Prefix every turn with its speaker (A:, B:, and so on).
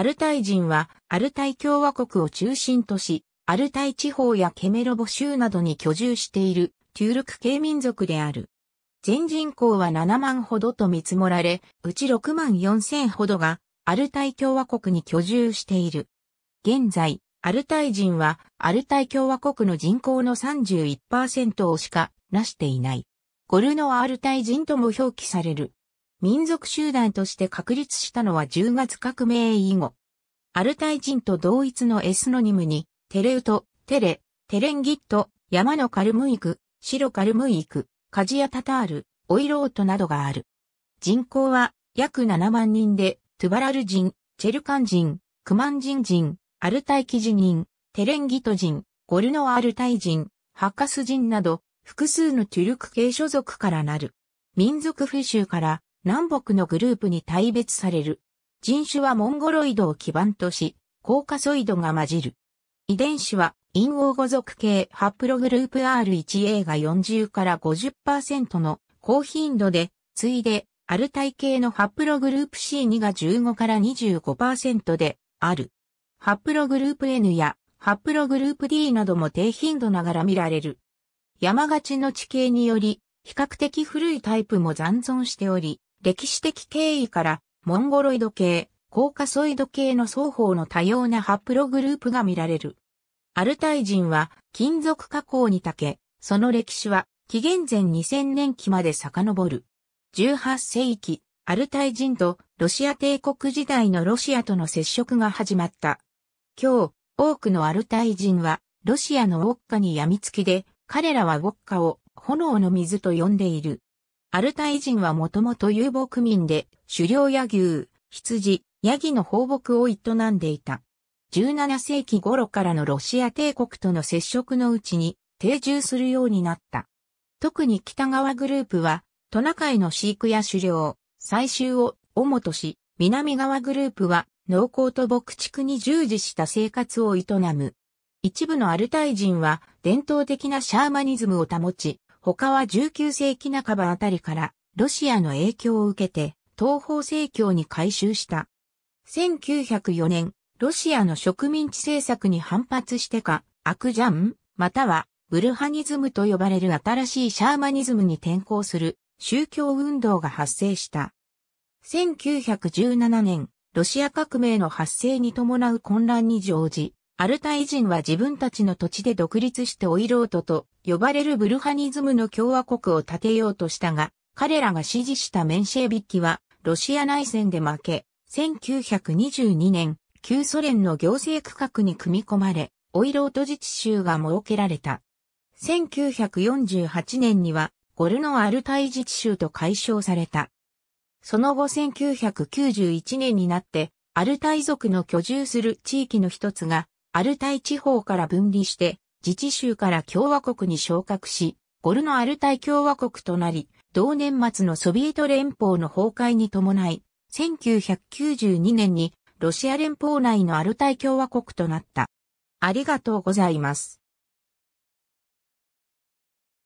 A: アルタイ人は、アルタイ共和国を中心とし、アルタイ地方やケメロボ州などに居住している、旧ゥールク系民族である。全人口は7万ほどと見積もられ、うち6万4千ほどが、アルタイ共和国に居住している。現在、アルタイ人は、アルタイ共和国の人口の31%をしか、なしていない。ゴルノアアルタイ人とも表記される。民族集団として確立したのは10月革命以後。アルタイ人と同一のエスノニムに、テレウト、テレ、テレンギット、山のカルムイク、白カルムイク、カジアタタール、オイロートなどがある。人口は約7万人で、トゥバラル人、チェルカン人、クマン人人、アルタイキジ人、テレンギト人、ゴルノアルタイ人、ハッカス人など、複数のトゥルク系所属からなる。民族風習から南北のグループに大別される。人種はモンゴロイドを基盤とし、コーカソイドが混じる。遺伝子は、陰黄語族系ハプログループ R1A が40から50%の高頻度で、次いで、アルタイ系のハプログループ C2 が15から25%で、ある。ハプログループ N や、ハプログループ D なども低頻度ながら見られる。山がちの地形により、比較的古いタイプも残存しており、歴史的経緯から、モンゴロイド系、コーカソイド系の双方の多様なハプログループが見られる。アルタイ人は金属加工にたけ、その歴史は紀元前2000年期まで遡る。18世紀、アルタイ人とロシア帝国時代のロシアとの接触が始まった。今日、多くのアルタイ人はロシアのウォッカに病みつきで、彼らはウォッカを炎の水と呼んでいる。アルタイ人はもともと遊牧民で、狩猟や牛、羊、ヤギの放牧を営んでいた。17世紀頃からのロシア帝国との接触のうちに定住するようになった。特に北側グループは、トナカイの飼育や狩猟、採集を主とし、南側グループは農耕と牧畜に従事した生活を営む。一部のアルタイ人は伝統的なシャーマニズムを保ち、他は19世紀半ばあたりからロシアの影響を受けて東方正教に改修した。1904年、ロシアの植民地政策に反発してか、アクジャン、またはブルハニズムと呼ばれる新しいシャーマニズムに転向する宗教運動が発生した。1917年、ロシア革命の発生に伴う混乱に乗じ、アルタイ人は自分たちの土地で独立してオイロートと呼ばれるブルハニズムの共和国を建てようとしたが、彼らが支持したメンシェービッキは、ロシア内戦で負け、1922年、旧ソ連の行政区画に組み込まれ、オイロート自治州が設けられた。1948年には、ゴルノアルタイ自治州と解消された。その後1991年になって、アルタイ族の居住する地域の一つがアルタイ地方から分離して、自治州から共和国に昇格し、ゴルのアルタイ共和国となり、同年末のソビエト連邦の崩壊に伴い、1992年にロシア連邦内のアルタイ共和国となった。ありがとうございます。